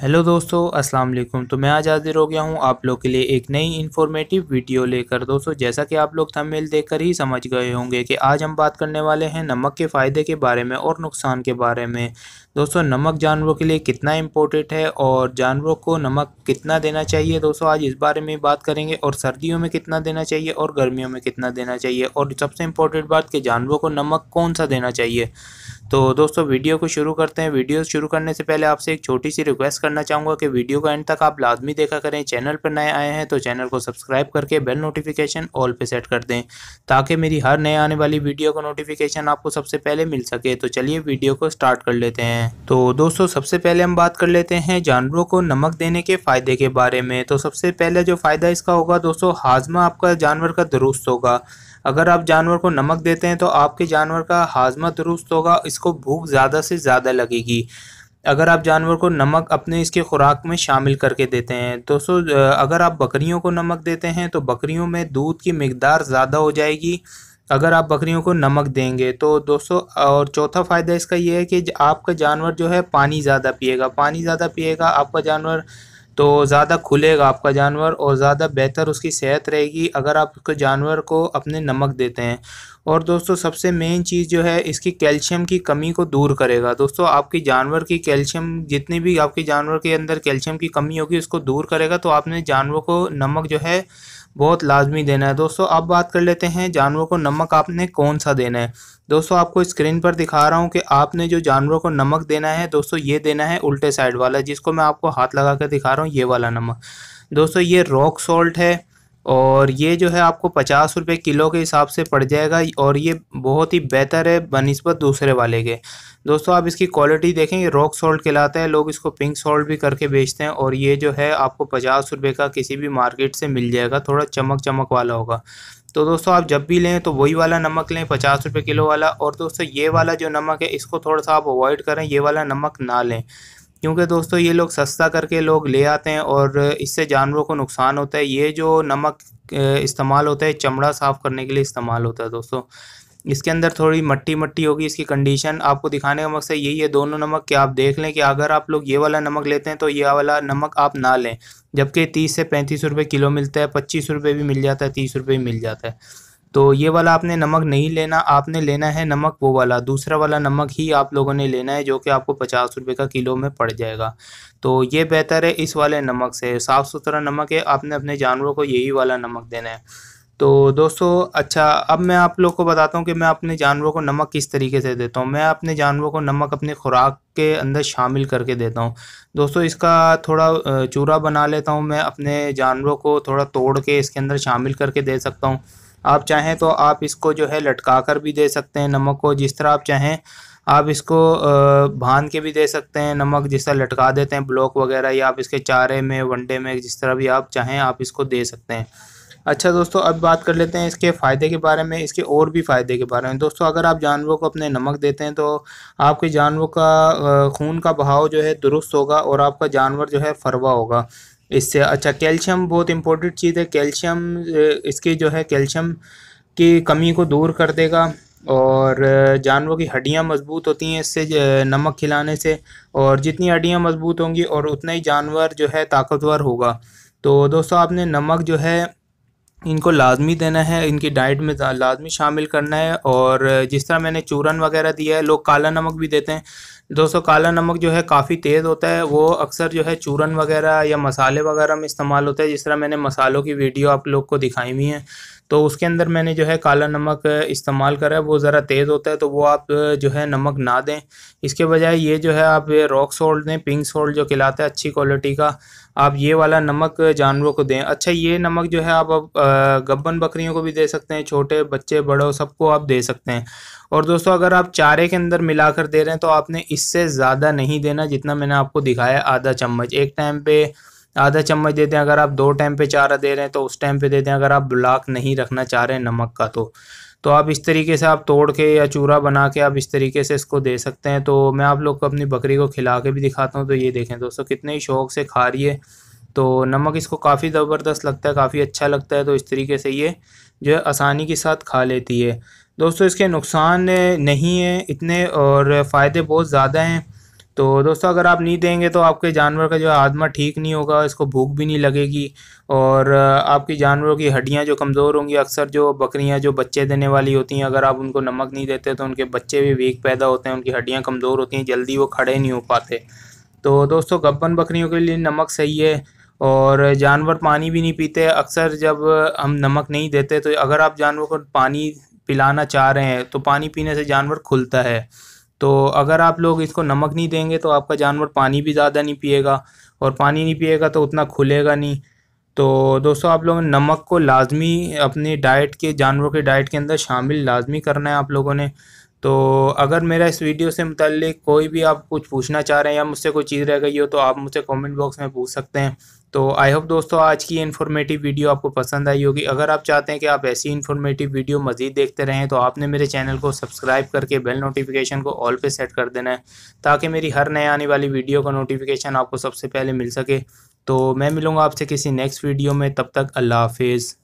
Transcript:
hello दोस्तों अस्सलाम वालेकुम तो मैं आज हाजिर हो गया हूँ आप लोग के लिए एक नई इन्फॉर्मेटिव वीडियो लेकर दोस्तों जैसा कि आप लोग थंबनेल देखकर ही समझ गए होंगे कि आज हम बात करने वाले हैं नमक के फ़ायदे के बारे में और नुकसान के बारे में दोस्तों नमक जानवरों के लिए कितना इम्पोर्टेंट है और जानवरों को नमक कितना देना चाहिए दोस्तों आज इस बारे में बात करेंगे और सर्दियों में कितना देना चाहिए और गर्मियों में कितना देना चाहिए और सबसे इम्पोर्टेंट बात कि जानवरों को नमक कौन सा देना चाहिए तो दोस्तों वीडियो को शुरू करते हैं वीडियो शुरू करने से पहले आपसे एक छोटी सी रिक्वेस्ट करना चाहूँगा कि वीडियो का एंड तक आप लाजमी देखा करें चैनल पर नए आए हैं तो चैनल को सब्सक्राइब करके बेल नोटिफिकेशन ऑल पर सेट कर दें ताकि मेरी हर नए आने वाली वीडियो का नोटिफिकेशन आपको सबसे पहले मिल सके तो चलिए वीडियो को स्टार्ट कर लेते हैं तो दोस्तों सबसे पहले हम बात कर लेते हैं जानवरों को नमक देने के फ़ायदे के बारे में तो सबसे पहले जो फ़ायदा इसका होगा दोस्तों हाजमा आपका जानवर का दुरुस्त होगा अगर आप जानवर को नमक देते हैं तो आपके जानवर का हाजमा दुरुस्त होगा इसको भूख ज़्यादा से ज़्यादा लगेगी अगर आप जानवर को नमक अपने इसके खुराक में शामिल करके देते हैं दोस्तों अगर आप बकरियों को नमक देते हैं तो बकरियों में दूध की मकदार ज़्यादा हो जाएगी अगर आप बकरियों को नमक देंगे तो दोस्तों और चौथा फ़ायदा इसका यह है कि आपका जानवर जो है पानी ज़्यादा पिएगा पानी ज़्यादा पिएगा आपका जानवर तो ज़्यादा खुलेगा आपका जानवर और ज़्यादा बेहतर उसकी सेहत रहेगी अगर आप उसके जानवर को अपने नमक देते हैं और दोस्तों सबसे मेन चीज़ जो है इसकी कैल्शियम की कमी को दूर करेगा दोस्तों आपकी जानवर की कैल्शियम जितनी भी आपके जानवर के अंदर कैल्शियम की कमी होगी उसको दूर करेगा तो आपने जानवर को नमक जो है बहुत लाजमी देना है दोस्तों अब बात कर लेते हैं जानवरों को नमक आपने कौन सा देना है दोस्तों आपको स्क्रीन पर दिखा रहा हूँ कि आपने जो जानवरों को नमक देना है दोस्तों ये देना है उल्टे साइड वाला जिसको मैं आपको हाथ लगा कर दिखा रहा हूँ ये वाला नमक दोस्तों ये रॉक सॉल्ट है और ये जो है आपको पचास रुपये किलो के हिसाब से पड़ जाएगा और ये बहुत ही बेहतर है बनस्बत दूसरे वाले के दोस्तों आप इसकी क्वालिटी देखें रॉक सॉल्ट कहलाता है लोग इसको पिंक सॉल्ट भी करके बेचते हैं और ये जो है आपको पचास रुपये का किसी भी मार्केट से मिल जाएगा थोड़ा चमक चमक वाला होगा तो दोस्तों आप जब भी लें तो वही वाला नमक लें पचास रुपये किलो वाला और दोस्तों ये वाला जो नमक है इसको थोड़ा सा आप अवॉइड करें ये वाला नमक ना लें क्योंकि दोस्तों ये लोग सस्ता करके लोग ले आते हैं और इससे जानवरों को नुकसान होता है ये जो नमक इस्तेमाल होता है चमड़ा साफ़ करने के लिए इस्तेमाल होता है दोस्तों इसके अंदर थोड़ी मट्टी मट्टी होगी इसकी कंडीशन आपको दिखाने का मकसद यही है दोनों नमक कि आप देख लें कि अगर आप लोग ये वाला नमक लेते हैं तो ये वाला नमक आप ना लें जबकि तीस से पैंतीस रुपये किलो मिलता है पच्चीस रुपये भी मिल जाता है तीस रुपये भी मिल जाता है तो ये वाला आपने नमक नहीं लेना आपने लेना है नमक वो वाला दूसरा वाला नमक ही आप लोगों ने लेना है जो कि आपको पचास रुपये का किलो में पड़ जाएगा तो ये बेहतर है इस वाले नमक से साफ़ सुथरा नमक है आपने अपने जानवरों को यही वाला नमक देना है तो दोस्तों अच्छा अब मैं आप लोग को बताता हूँ कि मैं अपने जानवरों को नमक किस तरीके से देता हूँ मैं अपने जानवरों को नमक अपनी खुराक के अंदर शामिल करके देता हूँ दोस्तों इसका थोड़ा चूरा बना लेता हूँ मैं अपने जानवरों को थोड़ा तोड़ के इसके अंदर शामिल करके दे सकता हूँ आप चाहें तो आप इसको जो है लटका कर भी दे सकते हैं नमक को जिस तरह आप चाहें आप इसको भान के भी दे सकते हैं नमक जिस तरह लटका देते हैं ब्लॉक वगैरह या आप इसके चारे में वनडे में जिस तरह भी आप चाहें आप इसको दे सकते हैं अच्छा दोस्तों अब बात कर लेते हैं इसके फ़ायदे के बारे में इसके और भी फ़ायदे के बारे में दोस्तों अगर आप जानवरों को अपने नमक देते हैं तो आपके जानवरों का खून का बहाव जो है दुरुस्त होगा और आपका जानवर जो है फरवा होगा इससे अच्छा कैल्शियम बहुत इंपॉर्टेंट चीज़ है कैल्शियम इसके जो है कैल्शियम की कमी को दूर कर देगा और जानवरों की हड्डियाँ मजबूत होती हैं इससे नमक खिलाने से और जितनी हड्डियाँ मजबूत होंगी और उतना ही जानवर जो है ताकतवर होगा तो दोस्तों आपने नमक जो है इनको लाजमी देना है इनकी डाइट में लाजमी शामिल करना है और जिस तरह मैंने चूरन वगैरह दिया है लोग काला नमक भी देते हैं दोस्तों काला नमक जो है काफ़ी तेज़ होता है वो अक्सर जो है चूरन वगैरह या मसाले वगैरह में इस्तेमाल होता है जिस तरह मैंने मसालों की वीडियो आप लोग को दिखाई हुई है तो उसके अंदर मैंने जो है काला नमक इस्तेमाल करा है वो ज़रा तेज़ होता है तो वो आप जो है नमक ना दें इसके बजाय ये जो है आप रॉक सोल्ट दें पिंक सोल्ट जो खिलाता है अच्छी क्वालिटी का आप ये वाला नमक जानवरों को दें अच्छा ये नमक जो है आप, गब्बन बकरियों को भी दे सकते हैं छोटे बच्चे बड़ों सबको आप दे सकते हैं और दोस्तों अगर आप चारे के अंदर मिलाकर दे रहे हैं तो आपने इससे ज़्यादा नहीं देना जितना मैंने आपको दिखाया आधा चम्मच एक टाइम पे आधा चम्मच देते हैं अगर आप दो टाइम पे चारा दे रहे हैं तो उस टाइम पे देते हैं अगर आप ब्लाक नहीं रखना चाह रहे हैं नमक का तो तो आप इस तरीके से आप तोड़ के या चूरा बना के आप इस तरीके से इसको दे सकते हैं तो मैं आप लोग को अपनी बकरी को खिला के भी दिखाता हूँ तो ये देखें दोस्तों कितने ही शौक से खा रही है तो नमक इसको काफ़ी ज़बरदस्त लगता है काफ़ी अच्छा लगता है तो इस तरीके से ये जो है आसानी के साथ खा लेती है दोस्तों इसके नुकसान नहीं है इतने और फ़ायदे बहुत ज़्यादा हैं तो दोस्तों अगर आप नहीं देंगे तो आपके जानवर का जो आदमा ठीक नहीं होगा इसको भूख भी नहीं लगेगी और आपकी जानवरों की हड्डियाँ जो कमज़ोर होंगी अक्सर जो बकरियाँ जो बच्चे देने वाली होती हैं अगर आप उनको नमक नहीं देते तो उनके बच्चे भी वीक पैदा होते हैं उनकी हड्डियाँ कमज़ोर होती हैं जल्दी वो खड़े नहीं हो पाते तो दोस्तों गब्बन बकरियों के लिए नमक सही है और जानवर पानी भी नहीं पीते अक्सर जब हम नमक नहीं देते तो अगर आप जानवर को पानी पिलाना चाह रहे हैं तो पानी पीने से जानवर खुलता है तो अगर आप लोग इसको नमक नहीं देंगे तो आपका जानवर पानी भी ज़्यादा नहीं पिएगा और पानी नहीं पिएगा तो उतना खुलेगा नहीं तो दोस्तों आप लोगों ने नमक को लाजमी अपनी डाइट के जानवरों के डाइट के अंदर शामिल लाजमी करना है आप लोगों ने तो अगर मेरा इस वीडियो से मुतल कोई भी आप कुछ पूछना चाह रहे हैं या मुझसे कोई चीज़ रह गई हो तो आप मुझसे कमेंट बॉक्स में पूछ सकते हैं तो आई होप दोस्तों आज की इन्फॉर्मेटिव वीडियो आपको पसंद आई होगी अगर आप चाहते हैं कि आप ऐसी इन्फॉर्मेटिव वीडियो मजीद देखते रहें तो आपने मेरे चैनल को सब्सक्राइब करके बेल नोटिफिकेशन को ऑल पे सेट कर देना है ताकि मेरी हर नए आने वाली वीडियो का नोटिफिकेशन आपको सबसे पहले मिल सके तो मैं मिलूँगा आपसे किसी नेक्स्ट वीडियो में तब तक अल्लाह हाफिज़